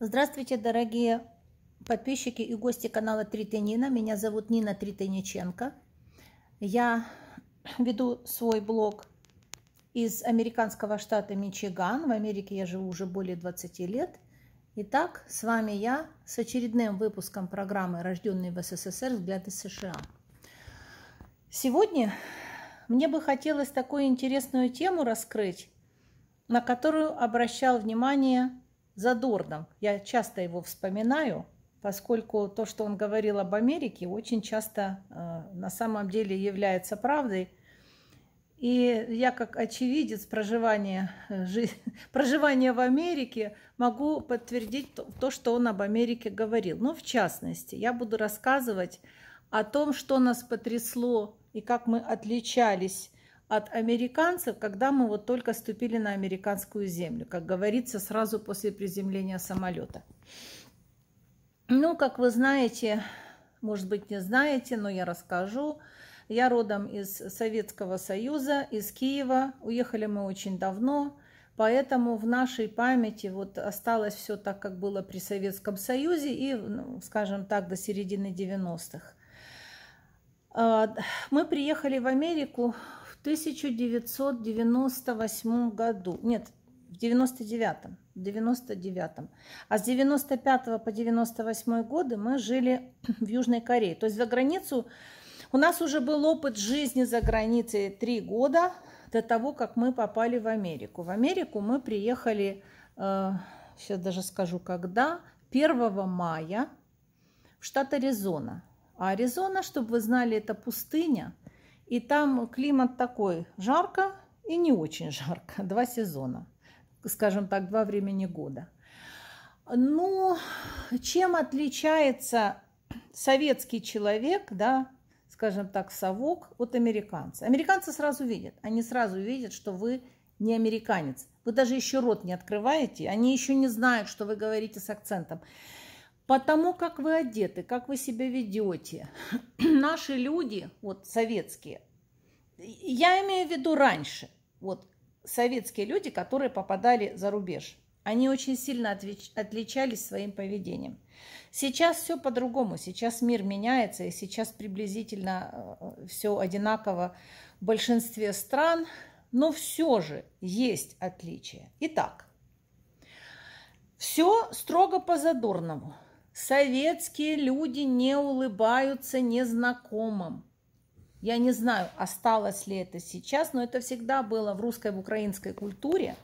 Здравствуйте, дорогие подписчики и гости канала Тритенина. Меня зовут Нина Тритениченко. Я веду свой блог из американского штата Мичиган. В Америке я живу уже более 20 лет. Итак, с вами я с очередным выпуском программы «Рожденные в СССР. Взгляды США». Сегодня мне бы хотелось такую интересную тему раскрыть, на которую обращал внимание Задорном. Я часто его вспоминаю, поскольку то, что он говорил об Америке, очень часто э, на самом деле является правдой. И я как очевидец проживания, э, жи, проживания в Америке могу подтвердить то, что он об Америке говорил. Но ну, в частности, я буду рассказывать о том, что нас потрясло и как мы отличались от американцев, когда мы вот только ступили на американскую землю, как говорится, сразу после приземления самолета. Ну, как вы знаете, может быть, не знаете, но я расскажу. Я родом из Советского Союза, из Киева. Уехали мы очень давно, поэтому в нашей памяти вот осталось все так, как было при Советском Союзе и, ну, скажем так, до середины 90-х. А, мы приехали в Америку 1998 году, нет, в 99-м, 99-м. А с 95 по 98 годы мы жили в Южной Корее. То есть за границу у нас уже был опыт жизни за границей три года до того, как мы попали в Америку. В Америку мы приехали, э, сейчас даже скажу когда, 1 мая в штат Аризона. А Аризона, чтобы вы знали, это пустыня – и там климат такой, жарко и не очень жарко, два сезона, скажем так, два времени года. Ну, чем отличается советский человек, да, скажем так, совок от американца? Американцы сразу видят, они сразу видят, что вы не американец. Вы даже еще рот не открываете, они еще не знают, что вы говорите с акцентом потому как вы одеты, как вы себя ведете. Наши люди, вот советские, я имею в виду раньше, вот советские люди, которые попадали за рубеж, они очень сильно отвеч- отличались своим поведением. Сейчас все по-другому, сейчас мир меняется, и сейчас приблизительно э, все одинаково в большинстве стран, но все же есть отличия. Итак, все строго по задорному – Советские люди не улыбаются незнакомым. Я не знаю, осталось ли это сейчас, но это всегда было в русской, в украинской культуре.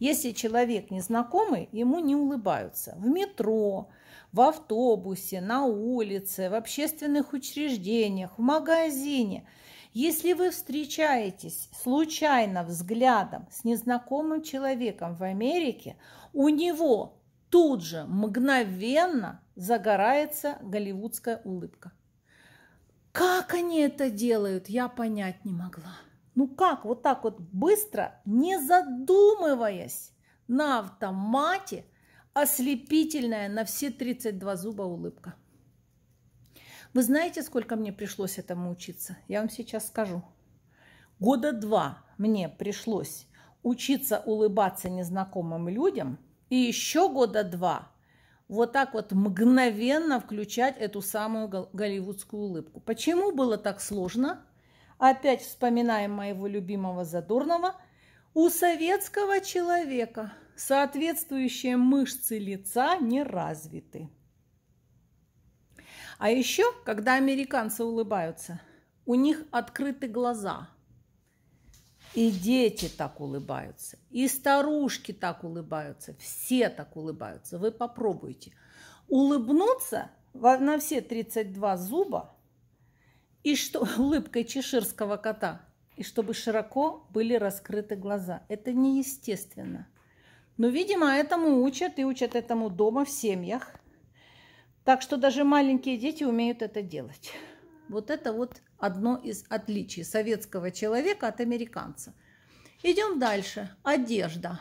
Если человек незнакомый, ему не улыбаются. В метро, в автобусе, на улице, в общественных учреждениях, в магазине. Если вы встречаетесь случайно взглядом с незнакомым человеком в Америке, у него тут же мгновенно загорается голливудская улыбка. Как они это делают, я понять не могла. Ну как, вот так вот быстро, не задумываясь, на автомате ослепительная на все 32 зуба улыбка. Вы знаете, сколько мне пришлось этому учиться? Я вам сейчас скажу. Года два мне пришлось учиться улыбаться незнакомым людям, и еще года два вот так вот мгновенно включать эту самую голливудскую улыбку. Почему было так сложно? Опять вспоминаем моего любимого Задорнова. У советского человека соответствующие мышцы лица не развиты. А еще, когда американцы улыбаются, у них открыты глаза. И дети так улыбаются, и старушки так улыбаются, все так улыбаются. Вы попробуйте улыбнуться на все 32 зуба и что, улыбкой чеширского кота, и чтобы широко были раскрыты глаза. Это неестественно. Но, видимо, этому учат и учат этому дома в семьях. Так что даже маленькие дети умеют это делать. Вот это вот одно из отличий советского человека от американца. Идем дальше. Одежда.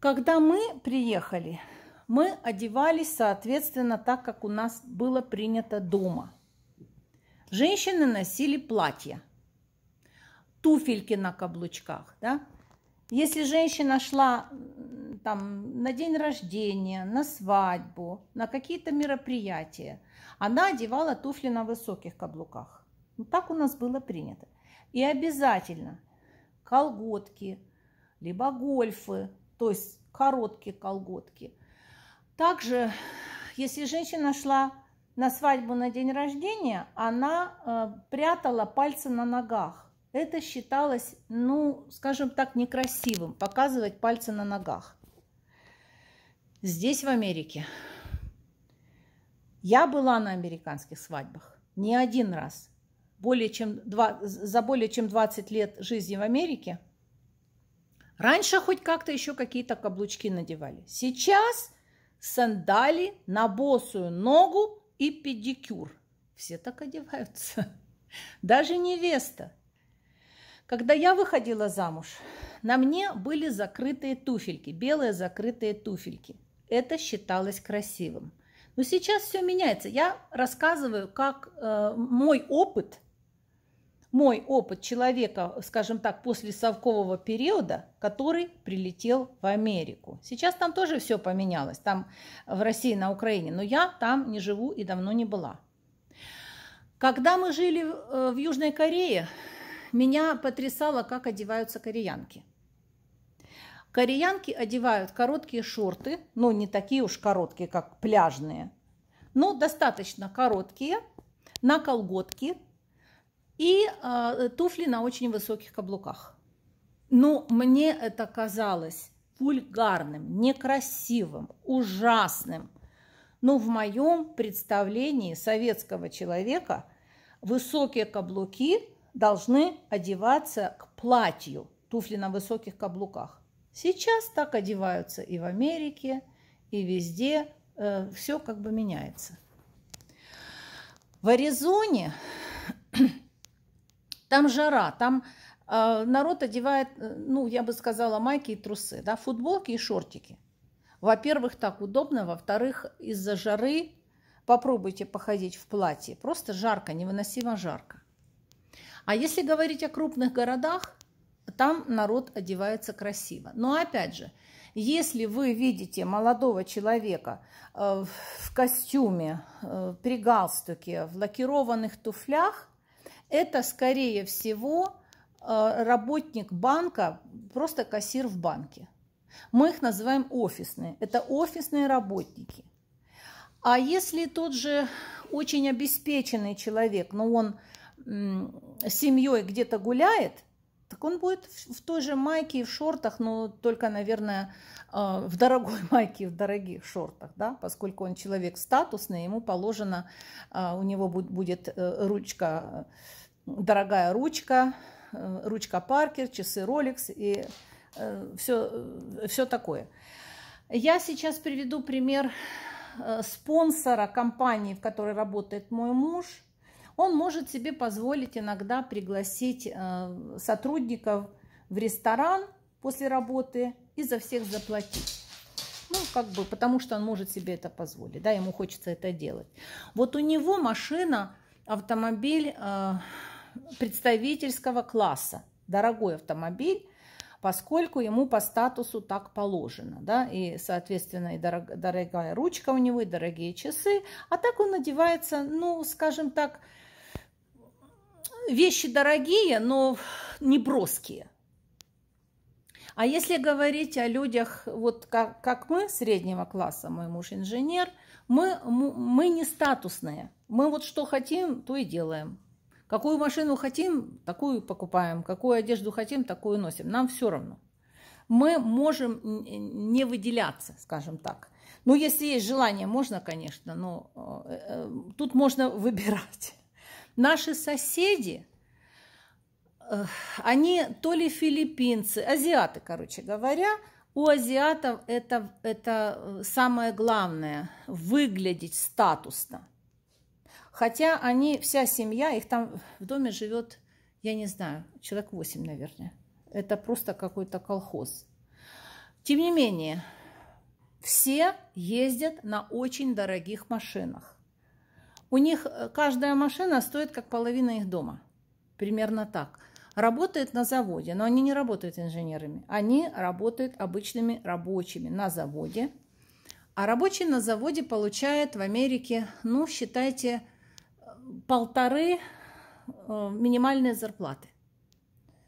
Когда мы приехали, мы одевались, соответственно, так, как у нас было принято дома. Женщины носили платья, туфельки на каблучках. Да? Если женщина шла там, на день рождения, на свадьбу, на какие-то мероприятия, она одевала туфли на высоких каблуках. Ну, так у нас было принято. И обязательно колготки, либо гольфы, то есть короткие колготки. Также, если женщина шла на свадьбу на день рождения, она э, прятала пальцы на ногах. Это считалось, ну, скажем так, некрасивым, показывать пальцы на ногах здесь, в Америке, я была на американских свадьбах не один раз. Более чем два, за более чем 20 лет жизни в Америке раньше хоть как-то еще какие-то каблучки надевали. Сейчас сандали на босую ногу и педикюр. Все так одеваются. Даже невеста. Когда я выходила замуж, на мне были закрытые туфельки, белые закрытые туфельки – это считалось красивым. Но сейчас все меняется. Я рассказываю, как э, мой опыт, мой опыт человека, скажем так, после совкового периода, который прилетел в Америку. Сейчас там тоже все поменялось, там в России, на Украине, но я там не живу и давно не была. Когда мы жили э, в Южной Корее, меня потрясало, как одеваются кореянки. Кореянки одевают короткие шорты, но не такие уж короткие, как пляжные, но достаточно короткие, на колготки и э, туфли на очень высоких каблуках. Но мне это казалось вульгарным, некрасивым, ужасным. Но в моем представлении советского человека высокие каблуки должны одеваться к платью, туфли на высоких каблуках. Сейчас так одеваются и в Америке, и везде. Э, все как бы меняется. В Аризоне там жара, там э, народ одевает, э, ну, я бы сказала, майки и трусы, да, футболки и шортики. Во-первых, так удобно, во-вторых, из-за жары попробуйте походить в платье. Просто жарко, невыносимо жарко. А если говорить о крупных городах, там народ одевается красиво. Но опять же, если вы видите молодого человека э, в костюме, э, при галстуке, в лакированных туфлях, это, скорее всего, э, работник банка, просто кассир в банке. Мы их называем офисные. Это офисные работники. А если тот же очень обеспеченный человек, но он семьей где-то гуляет – выставка. Он будет в той же майке и в шортах, но только, наверное, э, в дорогой майке и в дорогих шортах, да, поскольку он человек статусный, ему положено, э, у него будет э, ручка, дорогая ручка, ручка Паркер, часы Rolex и все, все такое. Я сейчас приведу пример спонсора компании, в которой работает мой муж – он может себе позволить иногда пригласить э, сотрудников в ресторан после работы и за всех заплатить. Ну, как бы, потому что он может себе это позволить, да, ему хочется это делать. Вот у него машина, автомобиль э, представительского класса, дорогой автомобиль, поскольку ему по статусу так положено, да, и, соответственно, и дорог, дорогая ручка у него, и дорогие часы, а так он надевается, ну, скажем так, вещи дорогие, но не броские. А если говорить о людях, вот как, как мы, среднего класса, мой муж инженер, мы, мы не статусные. Мы вот что хотим, то и делаем. Какую машину хотим, такую покупаем. Какую одежду хотим, такую носим. Нам все равно. Мы можем не выделяться, скажем так. Ну, если есть желание, можно, конечно, но э, э, тут можно выбирать. Наши соседи, они то ли филиппинцы, азиаты, короче говоря, у азиатов это, это э, самое главное – выглядеть статусно. Хотя они, вся семья, их там в доме живет, я не знаю, человек 8, наверное. Это просто какой-то колхоз. Тем не менее, все ездят на очень дорогих машинах. У них э, каждая машина стоит как половина их дома. Примерно так. Работает на заводе, но они не работают инженерами. Они работают обычными рабочими на заводе. А рабочий на заводе получает в Америке, ну, считайте, э, полторы э, минимальные зарплаты.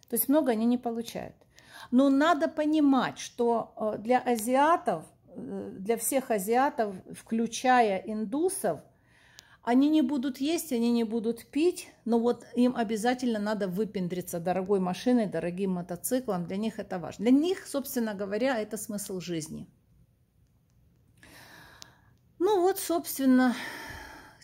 То есть много они не получают. Но надо понимать, что для азиатов, для всех азиатов, включая индусов – они не будут есть, они не будут пить, но вот им обязательно надо выпендриться дорогой машиной, дорогим мотоциклом. Для них это важно. Для них, собственно говоря, это смысл жизни. Ну вот, собственно,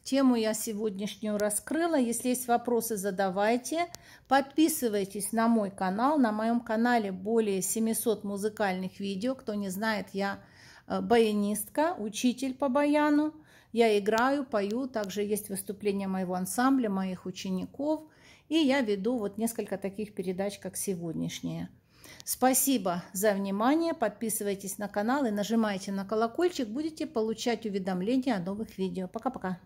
Тему я сегодняшнюю раскрыла. Если есть вопросы, задавайте. Подписывайтесь на мой канал. На моем канале более 700 музыкальных видео. Кто не знает, я э, баянистка, учитель по баяну. Я играю, пою, также есть выступления моего ансамбля, моих учеников, и я веду вот несколько таких передач, как сегодняшняя. Спасибо за внимание, подписывайтесь на канал и нажимайте на колокольчик, будете получать уведомления о новых видео. Пока-пока!